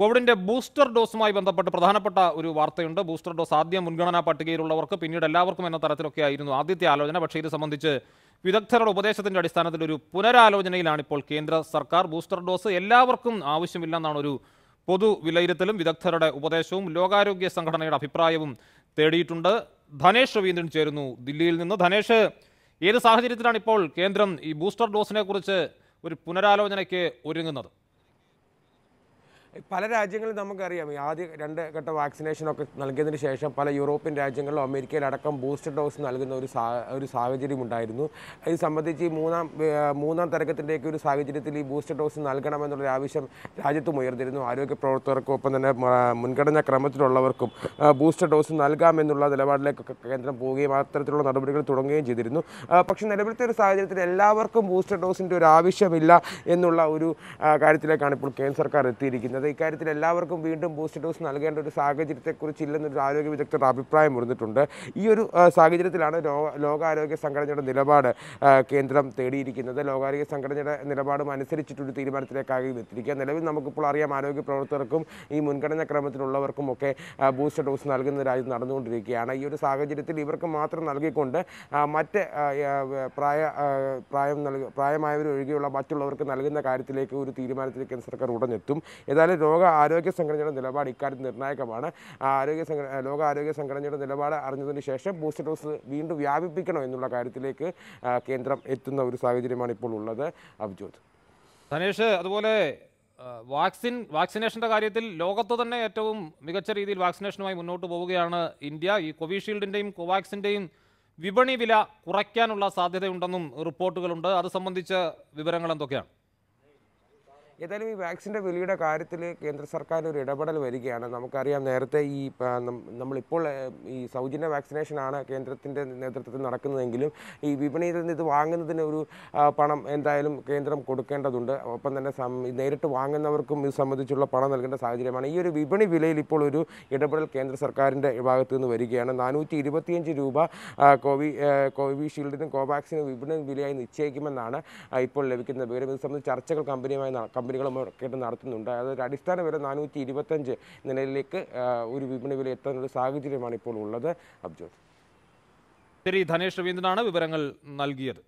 കോവിഡിന്റെ ബൂസ്റ്റർ ഡോസുമായി ബന്ധപ്പെട്ട് പ്രധാനപ്പെട്ട ഒരു വാർത്തയുണ്ട് ബൂസ്റ്റർ ഡോസ് ആദ്യം മുൻഗണനാ പട്ടികയിലുള്ളവർക്ക് പിന്നീട് എല്ലാവർക്കും എന്ന തരത്തിലൊക്കെ ആയിരുന്നു ആദ്യത്തെ ആലോചന പക്ഷേ ഇത് സംബന്ധിച്ച് വിദഗ്ധരുടെ ഉപദേശത്തിന്റെ അടിസ്ഥാനത്തിൽ ഒരു പുനരാലോചനയിലാണ് ഇപ്പോൾ കേന്ദ്ര സർക്കാർ ബൂസ്റ്റർ ഡോസ് എല്ലാവർക്കും ആവശ്യമില്ലെന്നാണ് ഒരു പൊതു വിലയിരുത്തലും വിദഗ്ധരുടെ ഉപദേശവും ലോകാരോഗ്യ സംഘടനയുടെ അഭിപ്രായവും തേടിയിട്ടുണ്ട് ധനേഷ് രവീന്ദ്രൻ ചേരുന്നു ദില്ലിയിൽ നിന്ന് ധനേഷ് ഏത് സാഹചര്യത്തിലാണ് ഇപ്പോൾ കേന്ദ്രം ഈ ബൂസ്റ്റർ ഡോസിനെ കുറിച്ച് ഒരു പുനരാലോചനയ്ക്ക് ഒരുങ്ങുന്നത് പല രാജ്യങ്ങളും നമുക്കറിയാം ഈ ആദ്യ രണ്ട് ഘട്ട വാക്സിനേഷനൊക്കെ നൽകിയതിന് ശേഷം പല യൂറോപ്യൻ രാജ്യങ്ങളിലും അമേരിക്കയിലടക്കം ബൂസ്റ്റർ ഡോസ് നൽകുന്ന ഒരു സാ ഒരു സാഹചര്യം ഉണ്ടായിരുന്നു ഇത് സംബന്ധിച്ച് ഈ മൂന്നാം മൂന്നാം തരംഗത്തിൻ്റെയൊക്കെ ഒരു സാഹചര്യത്തിൽ ഈ ബൂസ്റ്റർ ഡോസ് നൽകണമെന്നുള്ള ആവശ്യം രാജ്യത്തും ഉയർന്നിരുന്നു ആരോഗ്യ പ്രവർത്തകർക്കും ഒപ്പം തന്നെ മുൻഗണനാ ക്രമത്തിലുള്ളവർക്കും ബൂസ്റ്റർ ഡോസ് നൽകാമെന്നുള്ള നിലപാടിലേക്കൊക്കെ കേന്ദ്രം പോവുകയും അത്തരത്തിലുള്ള നടപടികൾ തുടങ്ങുകയും ചെയ്തിരുന്നു പക്ഷേ നിലവിലത്തെ ഒരു സാഹചര്യത്തിൽ എല്ലാവർക്കും ബൂസ്റ്റർ ഡോസിൻ്റെ ഒരു ആവശ്യമില്ല എന്നുള്ള ഒരു കാര്യത്തിലേക്കാണ് ഇപ്പോൾ കേന്ദ്ര സർക്കാർ എത്തിയിരിക്കുന്നത് അത് ഇക്കാര്യത്തിൽ എല്ലാവർക്കും വീണ്ടും ബൂസ്റ്റർ ഡോസ് നൽകേണ്ട ഒരു സാഹചര്യത്തെക്കുറിച്ച് ഇല്ലെന്നൊരു ആരോഗ്യ വിദഗ്ധരുടെ അഭിപ്രായം ഉയർന്നിട്ടുണ്ട് ഈ ഒരു സാഹചര്യത്തിലാണ് ലോകാരോഗ്യ സംഘടനയുടെ നിലപാട് കേന്ദ്രം തേടിയിരിക്കുന്നത് ലോകാരോഗ്യ സംഘടനയുടെ നിലപാടും അനുസരിച്ചിട്ടൊരു തീരുമാനത്തിലേക്കാകെ എത്തിയിരിക്കുക നിലവിൽ നമുക്കിപ്പോൾ അറിയാം ആരോഗ്യ പ്രവർത്തകർക്കും ഈ മുൻഗണനാക്രമത്തിലുള്ളവർക്കും ക്രമത്തിലുള്ളവർക്കും ഒക്കെ ബൂസ്റ്റർ ഡോസ് നൽകുന്ന രാജ്യം നടന്നുകൊണ്ടിരിക്കുകയാണ് ഈ ഒരു സാഹചര്യത്തിൽ ഇവർക്ക് മാത്രം നൽകിക്കൊണ്ട് മറ്റ് പ്രായ പ്രായം നൽകി പ്രായമായവരൊഴികെയുള്ള മറ്റുള്ളവർക്ക് നൽകുന്ന കാര്യത്തിലേക്ക് ഒരു തീരുമാനത്തിലേക്ക് കേന്ദ്ര സർക്കാർ ഉടനെത്തും ഏതായാലും എന്തായാലും ലോക ആരോഗ്യ സംഘടനയുടെ നിലപാട് ഇക്കാര്യം നിർണായകമാണ് ആരോഗ്യ സംഘടന ലോക ആരോഗ്യ സംഘടനയുടെ നിലപാട് അറിഞ്ഞതിന് ശേഷം ബൂസ്റ്റർ ഡോസ് വീണ്ടും വ്യാപിപ്പിക്കണം എന്നുള്ള കാര്യത്തിലേക്ക് കേന്ദ്രം എത്തുന്ന ഒരു സാഹചര്യമാണ് ഇപ്പോൾ ഉള്ളത് അബ്ജോത് ധനേഷ് അതുപോലെ വാക്സിൻ വാക്സിനേഷൻ്റെ കാര്യത്തിൽ ലോകത്ത് തന്നെ ഏറ്റവും മികച്ച രീതിയിൽ വാക്സിനേഷനുമായി മുന്നോട്ട് പോവുകയാണ് ഇന്ത്യ ഈ കോവിഷീൽഡിൻ്റെയും കോവാക്സിൻ്റെയും വിപണി വില കുറയ്ക്കാനുള്ള സാധ്യതയുണ്ടെന്നും റിപ്പോർട്ടുകളുണ്ട് അത് സംബന്ധിച്ച വിവരങ്ങൾ എന്തൊക്കെയാണ് ഏതായാലും ഈ വാക്സിൻ്റെ വിലയുടെ കാര്യത്തിൽ കേന്ദ്ര സർക്കാർ ഒരു ഇടപെടൽ വരികയാണ് നമുക്കറിയാം നേരത്തെ ഈ നമ്മളിപ്പോൾ ഈ സൗജന്യ വാക്സിനേഷൻ ആണ് കേന്ദ്രത്തിൻ്റെ നേതൃത്വത്തിൽ നടക്കുന്നതെങ്കിലും ഈ വിപണിയിൽ നിന്ന് ഇത് വാങ്ങുന്നതിന് ഒരു പണം എന്തായാലും കേന്ദ്രം കൊടുക്കേണ്ടതുണ്ട് ഒപ്പം തന്നെ നേരിട്ട് വാങ്ങുന്നവർക്കും ഇത് സംബന്ധിച്ചുള്ള പണം നൽകേണ്ട സാഹചര്യമാണ് ഈ ഒരു വിപണി വിലയിൽ ഇപ്പോൾ ഒരു ഇടപെടൽ കേന്ദ്ര സർക്കാരിൻ്റെ ഭാഗത്തു നിന്ന് വരികയാണ് നാനൂറ്റി ഇരുപത്തിയഞ്ച് രൂപ കോവി കോവിഷീൽഡിനും കോവാക്സിനും വിപണി വിലയായി നിശ്ചയിക്കുമെന്നാണ് ഇപ്പോൾ ലഭിക്കുന്ന വിവരം ഇത് സംബന്ധിച്ച് ചർച്ചകൾ കമ്പനിയുമായി കമ്പനികളും ഒക്കെയായിട്ട് നടത്തുന്നുണ്ട് അതൊരു അടിസ്ഥാന വില നാനൂറ്റി ഇരുപത്തഞ്ച് നിലയിലേക്ക് ഒരു വിപണി വില എത്തുന്ന ഒരു സാഹചര്യമാണ് ഇപ്പോൾ ഉള്ളത് അബ്ജോ ശരി ധനേഷ് രവീന്ദ്രനാണ് വിവരങ്ങൾ നൽകിയത്